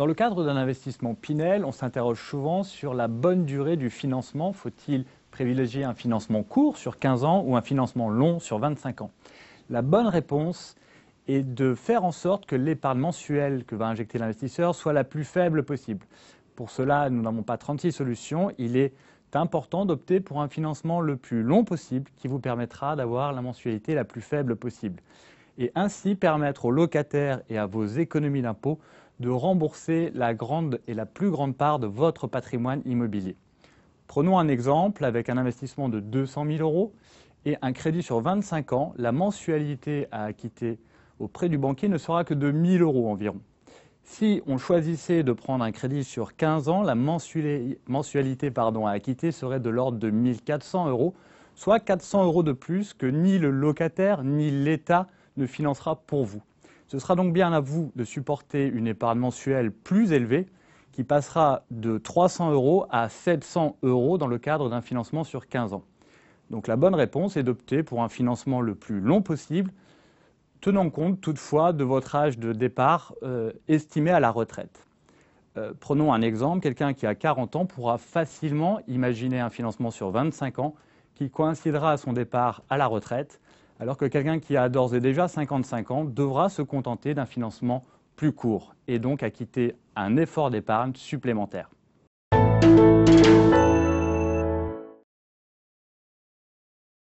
Dans le cadre d'un investissement Pinel, on s'interroge souvent sur la bonne durée du financement. Faut-il privilégier un financement court sur 15 ans ou un financement long sur 25 ans La bonne réponse est de faire en sorte que l'épargne mensuelle que va injecter l'investisseur soit la plus faible possible. Pour cela, nous n'avons pas 36 solutions. Il est important d'opter pour un financement le plus long possible qui vous permettra d'avoir la mensualité la plus faible possible et ainsi permettre aux locataires et à vos économies d'impôts de rembourser la grande et la plus grande part de votre patrimoine immobilier. Prenons un exemple avec un investissement de 200 000 euros et un crédit sur 25 ans, la mensualité à acquitter auprès du banquier ne sera que de 1000 euros environ. Si on choisissait de prendre un crédit sur 15 ans, la mensualité à acquitter serait de l'ordre de 1400 euros, soit 400 euros de plus que ni le locataire ni l'État ne financera pour vous. Ce sera donc bien à vous de supporter une épargne mensuelle plus élevée qui passera de 300 euros à 700 euros dans le cadre d'un financement sur 15 ans. Donc la bonne réponse est d'opter pour un financement le plus long possible, tenant compte toutefois de votre âge de départ euh, estimé à la retraite. Euh, prenons un exemple, quelqu'un qui a 40 ans pourra facilement imaginer un financement sur 25 ans qui coïncidera à son départ à la retraite alors que quelqu'un qui a d'ores et déjà 55 ans devra se contenter d'un financement plus court et donc acquitter un effort d'épargne supplémentaire.